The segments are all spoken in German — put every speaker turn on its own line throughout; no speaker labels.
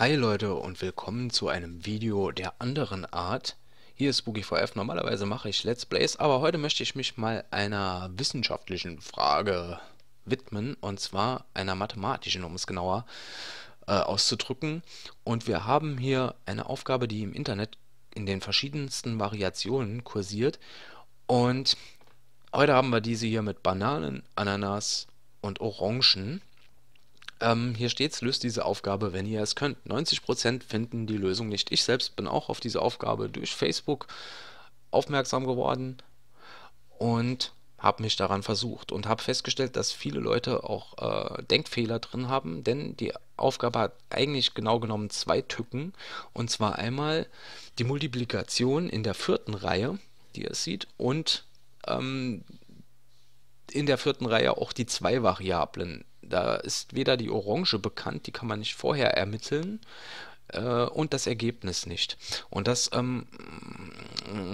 Hi Leute und willkommen zu einem Video der anderen Art. Hier ist SpookyVF, normalerweise mache ich Let's Plays, aber heute möchte ich mich mal einer wissenschaftlichen Frage widmen, und zwar einer mathematischen, um es genauer äh, auszudrücken. Und wir haben hier eine Aufgabe, die im Internet in den verschiedensten Variationen kursiert. Und heute haben wir diese hier mit Bananen, Ananas und Orangen. Ähm, hier steht's, löst diese Aufgabe, wenn ihr es könnt. 90% finden die Lösung nicht. Ich selbst bin auch auf diese Aufgabe durch Facebook aufmerksam geworden und habe mich daran versucht und habe festgestellt, dass viele Leute auch äh, Denkfehler drin haben, denn die Aufgabe hat eigentlich genau genommen zwei Tücken. Und zwar einmal die Multiplikation in der vierten Reihe, die ihr sieht, und ähm, in der vierten Reihe auch die zwei Variablen da ist weder die Orange bekannt, die kann man nicht vorher ermitteln, äh, und das Ergebnis nicht. Und das ähm,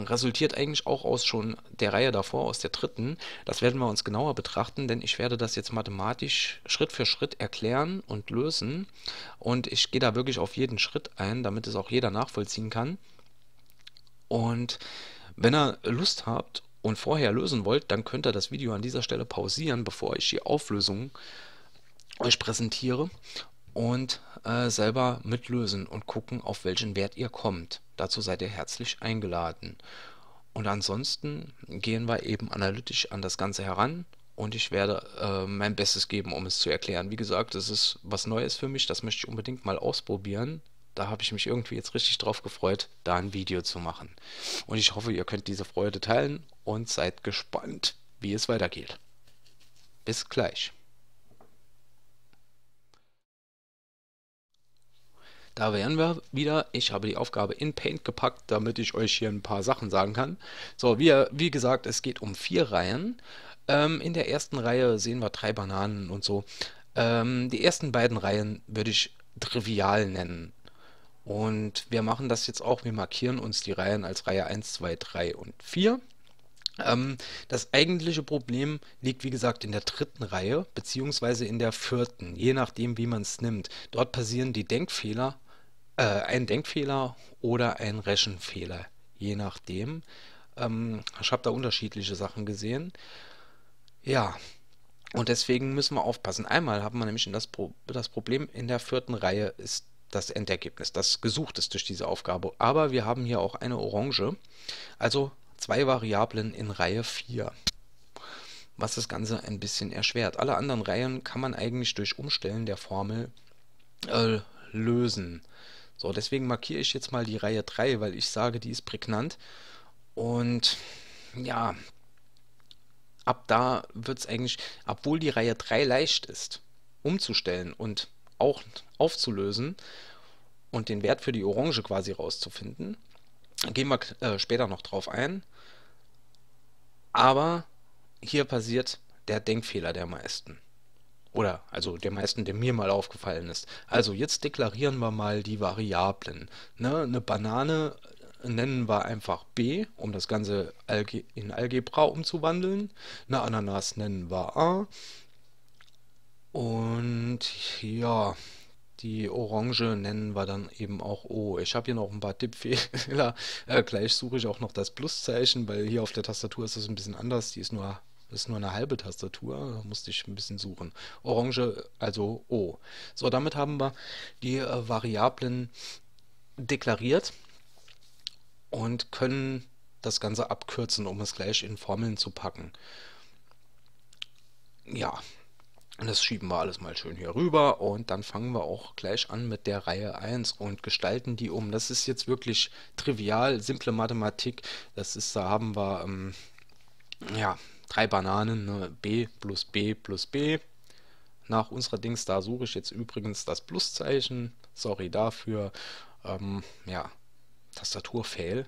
resultiert eigentlich auch aus schon der Reihe davor, aus der dritten. Das werden wir uns genauer betrachten, denn ich werde das jetzt mathematisch Schritt für Schritt erklären und lösen. Und ich gehe da wirklich auf jeden Schritt ein, damit es auch jeder nachvollziehen kann. Und wenn ihr Lust habt und vorher lösen wollt, dann könnt ihr das Video an dieser Stelle pausieren, bevor ich die Auflösung äh, euch präsentiere und äh, selber mitlösen und gucken, auf welchen Wert ihr kommt. Dazu seid ihr herzlich eingeladen. Und ansonsten gehen wir eben analytisch an das Ganze heran und ich werde äh, mein Bestes geben, um es zu erklären. Wie gesagt, es ist was Neues für mich, das möchte ich unbedingt mal ausprobieren. Da habe ich mich irgendwie jetzt richtig drauf gefreut, da ein Video zu machen. Und ich hoffe, ihr könnt diese Freude teilen und seid gespannt, wie es weitergeht. Bis gleich. Da wären wir wieder. Ich habe die Aufgabe in Paint gepackt, damit ich euch hier ein paar Sachen sagen kann. So, wie, wie gesagt, es geht um vier Reihen. Ähm, in der ersten Reihe sehen wir drei Bananen und so. Ähm, die ersten beiden Reihen würde ich trivial nennen. Und wir machen das jetzt auch. Wir markieren uns die Reihen als Reihe 1, 2, 3 und 4 ähm, das eigentliche Problem liegt, wie gesagt, in der dritten Reihe beziehungsweise in der vierten, je nachdem, wie man es nimmt. Dort passieren die Denkfehler äh, ein Denkfehler oder ein Rechenfehler, je nachdem. Ähm, ich habe da unterschiedliche Sachen gesehen. Ja, und deswegen müssen wir aufpassen. Einmal haben wir nämlich das, Pro das Problem, in der vierten Reihe ist das Endergebnis, das gesucht ist durch diese Aufgabe. Aber wir haben hier auch eine Orange, also zwei Variablen in Reihe 4 was das Ganze ein bisschen erschwert. Alle anderen Reihen kann man eigentlich durch Umstellen der Formel äh, lösen. So, deswegen markiere ich jetzt mal die Reihe 3, weil ich sage, die ist prägnant. Und ja, ab da wird es eigentlich, obwohl die Reihe 3 leicht ist, umzustellen und auch aufzulösen und den Wert für die Orange quasi rauszufinden, gehen wir äh, später noch drauf ein. Aber hier passiert der Denkfehler der meisten. Oder also der meisten, der mir mal aufgefallen ist. Also jetzt deklarieren wir mal die Variablen. Ne, eine Banane äh, nennen wir einfach B, um das Ganze Alge in Algebra umzuwandeln. Eine Ananas nennen wir A. Und ja, die Orange nennen wir dann eben auch O. Ich habe hier noch ein paar Tippfehler. Äh, gleich suche ich auch noch das Pluszeichen, weil hier auf der Tastatur ist das ein bisschen anders. Die ist nur das ist nur eine halbe Tastatur, da musste ich ein bisschen suchen. Orange, also O. So, damit haben wir die äh, Variablen deklariert und können das Ganze abkürzen, um es gleich in Formeln zu packen. Ja, das schieben wir alles mal schön hier rüber und dann fangen wir auch gleich an mit der Reihe 1 und gestalten die um. Das ist jetzt wirklich trivial, simple Mathematik. Das ist, da haben wir, ähm, ja, drei Bananen, ne? b plus b plus b. Nach unserer Dings, da suche ich jetzt übrigens das Pluszeichen. Sorry dafür. Ähm, ja, Tastaturfail.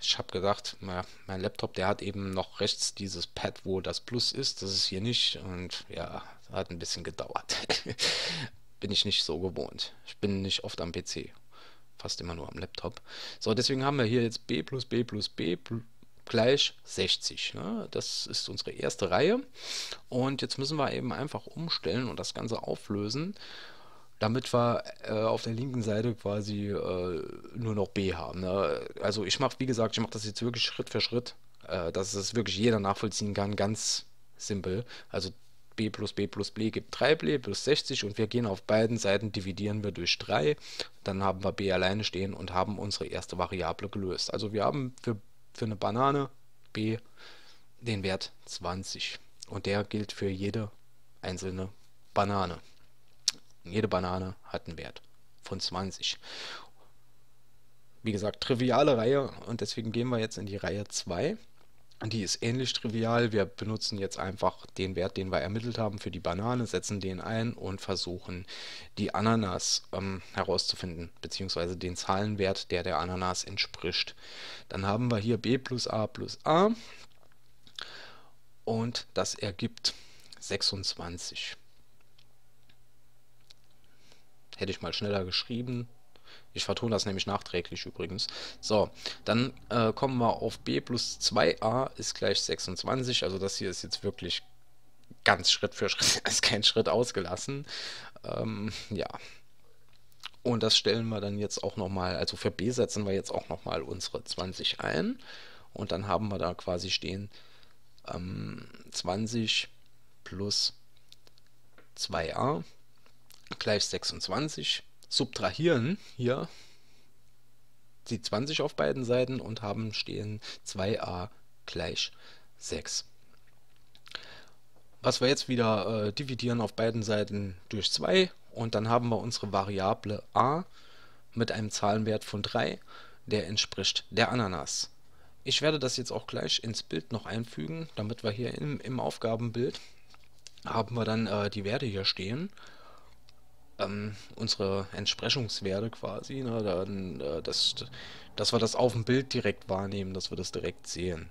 Ich habe gedacht, naja, mein Laptop, der hat eben noch rechts dieses Pad, wo das Plus ist. Das ist hier nicht. Und ja, hat ein bisschen gedauert. bin ich nicht so gewohnt. Ich bin nicht oft am PC. Fast immer nur am Laptop. So, deswegen haben wir hier jetzt B plus B plus B plus gleich 60. Ne? Das ist unsere erste Reihe. Und jetzt müssen wir eben einfach umstellen und das Ganze auflösen, damit wir äh, auf der linken Seite quasi äh, nur noch B haben. Ne? Also ich mache, wie gesagt, ich mache das jetzt wirklich Schritt für Schritt, äh, dass es wirklich jeder nachvollziehen kann, ganz simpel. Also B plus B plus B gibt 3b plus 60 und wir gehen auf beiden Seiten, dividieren wir durch 3, dann haben wir b alleine stehen und haben unsere erste Variable gelöst. Also wir haben für B für eine Banane, B, den Wert 20. Und der gilt für jede einzelne Banane. Jede Banane hat einen Wert von 20. Wie gesagt, triviale Reihe und deswegen gehen wir jetzt in die Reihe 2. Die ist ähnlich trivial. Wir benutzen jetzt einfach den Wert, den wir ermittelt haben für die Banane, setzen den ein und versuchen die Ananas ähm, herauszufinden, beziehungsweise den Zahlenwert, der der Ananas entspricht. Dann haben wir hier b plus a plus a und das ergibt 26. Hätte ich mal schneller geschrieben, ich vertone das nämlich nachträglich übrigens. So, dann äh, kommen wir auf b plus 2a ist gleich 26. Also das hier ist jetzt wirklich ganz Schritt für Schritt, ist kein Schritt ausgelassen. Ähm, ja. Und das stellen wir dann jetzt auch nochmal, also für b setzen wir jetzt auch nochmal unsere 20 ein. Und dann haben wir da quasi stehen ähm, 20 plus 2a gleich 26 subtrahieren hier die 20 auf beiden Seiten und haben stehen 2a gleich 6. Was wir jetzt wieder äh, dividieren auf beiden Seiten durch 2 und dann haben wir unsere Variable a mit einem Zahlenwert von 3, der entspricht der Ananas. Ich werde das jetzt auch gleich ins Bild noch einfügen, damit wir hier im, im Aufgabenbild haben wir dann äh, die Werte hier stehen ähm, unsere Entsprechungswerte quasi, ne, dann, äh, das, dass wir das auf dem Bild direkt wahrnehmen, dass wir das direkt sehen.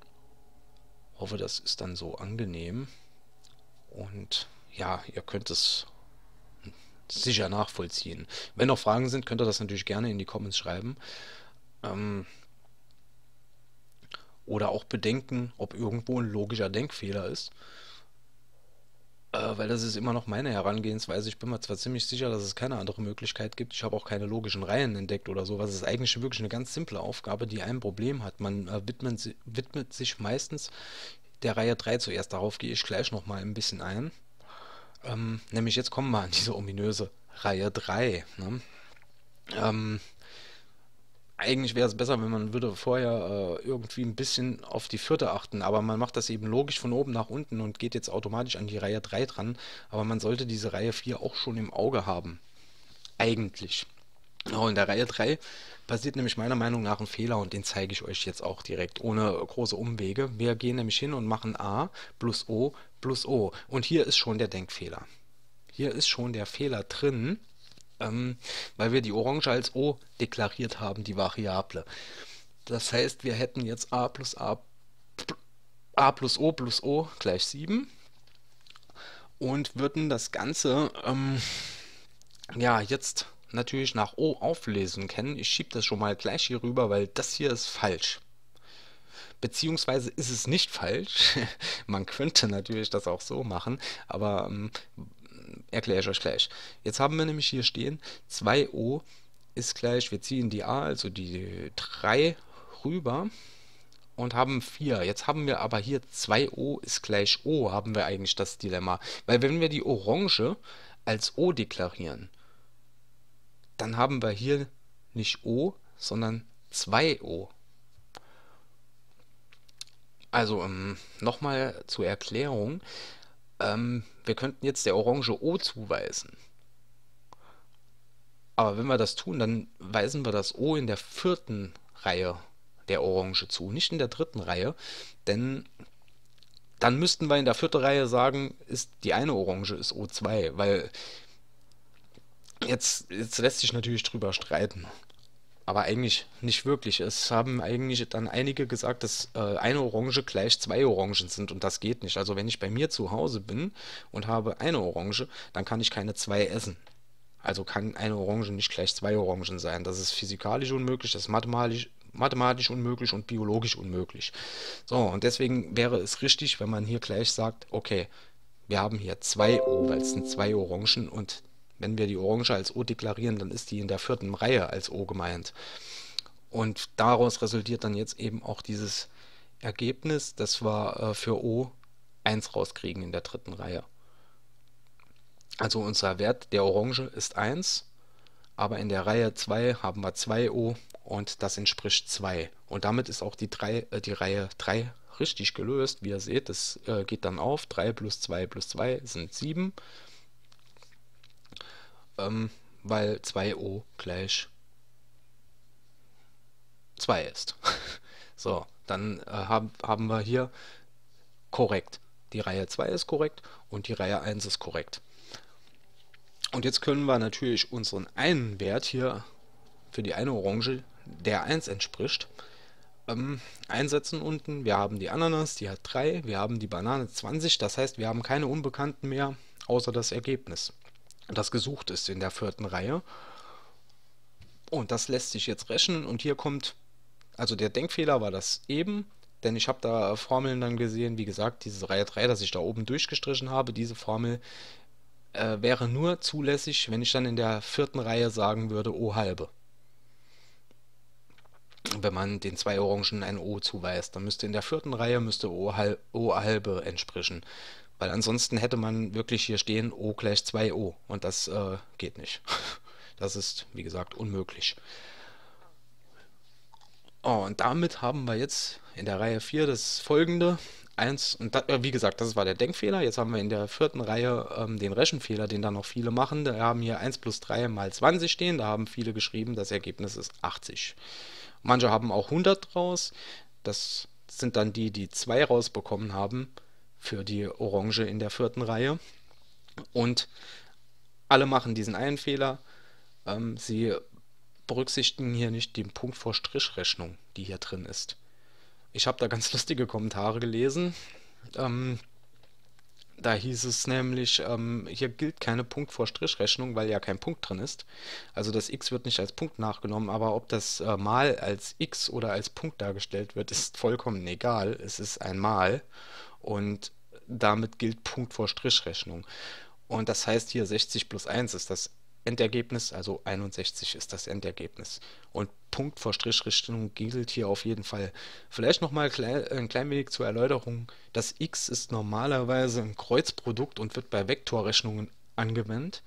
Hoffe, das ist dann so angenehm. Und ja, ihr könnt es sicher nachvollziehen. Wenn noch Fragen sind, könnt ihr das natürlich gerne in die Comments schreiben. Ähm, oder auch bedenken, ob irgendwo ein logischer Denkfehler ist. Äh, weil das ist immer noch meine Herangehensweise. Ich bin mir zwar ziemlich sicher, dass es keine andere Möglichkeit gibt. Ich habe auch keine logischen Reihen entdeckt oder sowas. Es ist eigentlich wirklich eine ganz simple Aufgabe, die ein Problem hat. Man äh, widmet, widmet sich meistens der Reihe 3 zuerst. Darauf gehe ich gleich nochmal ein bisschen ein. Ähm, nämlich jetzt kommen wir an diese ominöse Reihe 3. Ne? Ähm, eigentlich wäre es besser, wenn man würde vorher äh, irgendwie ein bisschen auf die vierte achten, aber man macht das eben logisch von oben nach unten und geht jetzt automatisch an die Reihe 3 dran, aber man sollte diese Reihe 4 auch schon im Auge haben. Eigentlich. Oh, in der Reihe 3 passiert nämlich meiner Meinung nach ein Fehler und den zeige ich euch jetzt auch direkt, ohne große Umwege. Wir gehen nämlich hin und machen A plus O plus O. Und hier ist schon der Denkfehler. Hier ist schon der Fehler drin, ähm, weil wir die Orange als O deklariert haben, die Variable. Das heißt, wir hätten jetzt a plus a, a plus o plus o gleich 7 und würden das Ganze ähm, ja jetzt natürlich nach O auflesen können. Ich schiebe das schon mal gleich hier rüber, weil das hier ist falsch. Beziehungsweise ist es nicht falsch. Man könnte natürlich das auch so machen, aber ähm, erkläre ich euch gleich. Jetzt haben wir nämlich hier stehen, 2O ist gleich, wir ziehen die A, also die 3 rüber und haben 4. Jetzt haben wir aber hier 2O ist gleich O, haben wir eigentlich das Dilemma. Weil wenn wir die Orange als O deklarieren, dann haben wir hier nicht O, sondern 2O. Also ähm, nochmal zur Erklärung. Ähm, wir könnten jetzt der Orange O zuweisen. Aber wenn wir das tun, dann weisen wir das O in der vierten Reihe der Orange zu, nicht in der dritten Reihe, denn dann müssten wir in der vierten Reihe sagen, ist die eine Orange ist O2, weil jetzt, jetzt lässt sich natürlich drüber streiten aber eigentlich nicht wirklich. Es haben eigentlich dann einige gesagt, dass äh, eine Orange gleich zwei Orangen sind und das geht nicht. Also wenn ich bei mir zu Hause bin und habe eine Orange, dann kann ich keine zwei essen. Also kann eine Orange nicht gleich zwei Orangen sein. Das ist physikalisch unmöglich, das ist mathematisch, mathematisch unmöglich und biologisch unmöglich. So, und deswegen wäre es richtig, wenn man hier gleich sagt, okay, wir haben hier zwei O, weil es sind zwei Orangen und wenn wir die Orange als O deklarieren, dann ist die in der vierten Reihe als O gemeint. Und daraus resultiert dann jetzt eben auch dieses Ergebnis, dass wir äh, für O 1 rauskriegen in der dritten Reihe. Also unser Wert der Orange ist 1, aber in der Reihe 2 haben wir 2O und das entspricht 2. Und damit ist auch die, 3, äh, die Reihe 3 richtig gelöst. Wie ihr seht, das äh, geht dann auf. 3 plus 2 plus 2 sind 7 ähm, weil 2o gleich 2 ist. so, dann äh, haben, haben wir hier korrekt. Die Reihe 2 ist korrekt und die Reihe 1 ist korrekt. Und jetzt können wir natürlich unseren einen Wert hier für die eine Orange, der 1 entspricht, ähm, einsetzen unten. Wir haben die Ananas, die hat 3, wir haben die Banane 20, das heißt, wir haben keine Unbekannten mehr, außer das Ergebnis das gesucht ist in der vierten Reihe. Und das lässt sich jetzt rechnen und hier kommt, also der Denkfehler war das eben, denn ich habe da Formeln dann gesehen, wie gesagt, diese Reihe 3, dass ich da oben durchgestrichen habe, diese Formel äh, wäre nur zulässig, wenn ich dann in der vierten Reihe sagen würde, O oh, halbe. Wenn man den zwei Orangen ein O zuweist, dann müsste in der vierten Reihe müsste O, halbe entsprechen. Weil ansonsten hätte man wirklich hier stehen O gleich 2O und das äh, geht nicht. Das ist, wie gesagt, unmöglich. Oh, und damit haben wir jetzt in der Reihe 4 das folgende. Eins, und da, äh, wie gesagt, das war der Denkfehler. Jetzt haben wir in der vierten Reihe ähm, den Rechenfehler, den da noch viele machen. Da haben hier 1 plus 3 mal 20 stehen. Da haben viele geschrieben, das Ergebnis ist 80. Manche haben auch 100 raus. Das sind dann die, die 2 rausbekommen haben für die Orange in der vierten Reihe. Und alle machen diesen einen Fehler. Ähm, sie berücksichtigen hier nicht den Punkt vor Strichrechnung, die hier drin ist. Ich habe da ganz lustige Kommentare gelesen. Ähm, da hieß es nämlich, ähm, hier gilt keine Punkt vor Strichrechnung, weil ja kein Punkt drin ist. Also das x wird nicht als Punkt nachgenommen, aber ob das äh, Mal als x oder als Punkt dargestellt wird, ist vollkommen egal. Es ist ein Mal und damit gilt Punkt vor Strichrechnung. Und das heißt hier 60 plus 1 ist das Endergebnis, also 61 ist das Endergebnis. Und Punkt vor Strichrichtung gilt hier auf jeden Fall. Vielleicht nochmal klei ein klein wenig zur Erläuterung. Das x ist normalerweise ein Kreuzprodukt und wird bei Vektorrechnungen angewendet.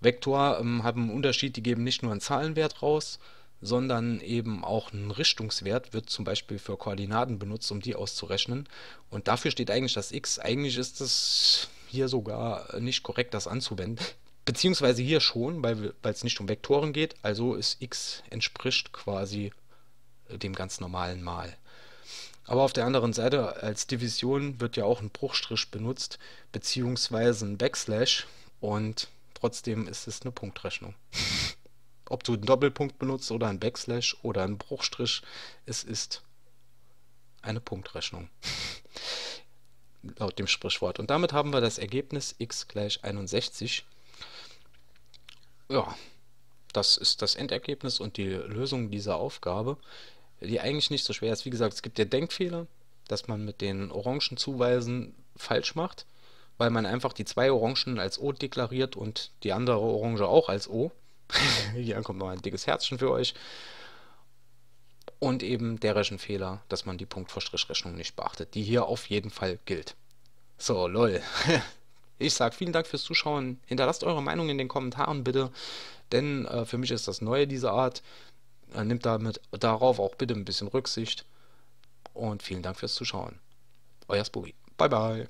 Vektor ähm, haben einen Unterschied, die geben nicht nur einen Zahlenwert raus, sondern eben auch einen Richtungswert wird zum Beispiel für Koordinaten benutzt, um die auszurechnen. Und dafür steht eigentlich das x. Eigentlich ist es hier sogar nicht korrekt, das anzuwenden. Beziehungsweise hier schon, weil es nicht um Vektoren geht, also ist x entspricht quasi äh, dem ganz normalen Mal. Aber auf der anderen Seite, als Division wird ja auch ein Bruchstrich benutzt, beziehungsweise ein Backslash und trotzdem ist es eine Punktrechnung. Ob du einen Doppelpunkt benutzt oder einen Backslash oder einen Bruchstrich, es ist eine Punktrechnung. Laut dem Sprichwort. Und damit haben wir das Ergebnis x gleich 61 ja, das ist das Endergebnis und die Lösung dieser Aufgabe, die eigentlich nicht so schwer ist. Wie gesagt, es gibt ja Denkfehler, dass man mit den orangen Zuweisen falsch macht, weil man einfach die zwei Orangen als O deklariert und die andere Orange auch als O. Hier kommt noch ein dickes Herzchen für euch. Und eben der Rechenfehler, dass man die Punkt-vor-Strich-Rechnung nicht beachtet, die hier auf jeden Fall gilt. So, lol. Ich sage vielen Dank fürs Zuschauen. Hinterlasst eure Meinung in den Kommentaren bitte, denn äh, für mich ist das Neue dieser Art. Äh, nehmt damit darauf auch bitte ein bisschen Rücksicht. Und vielen Dank fürs Zuschauen. Euer Spooky. Bye bye.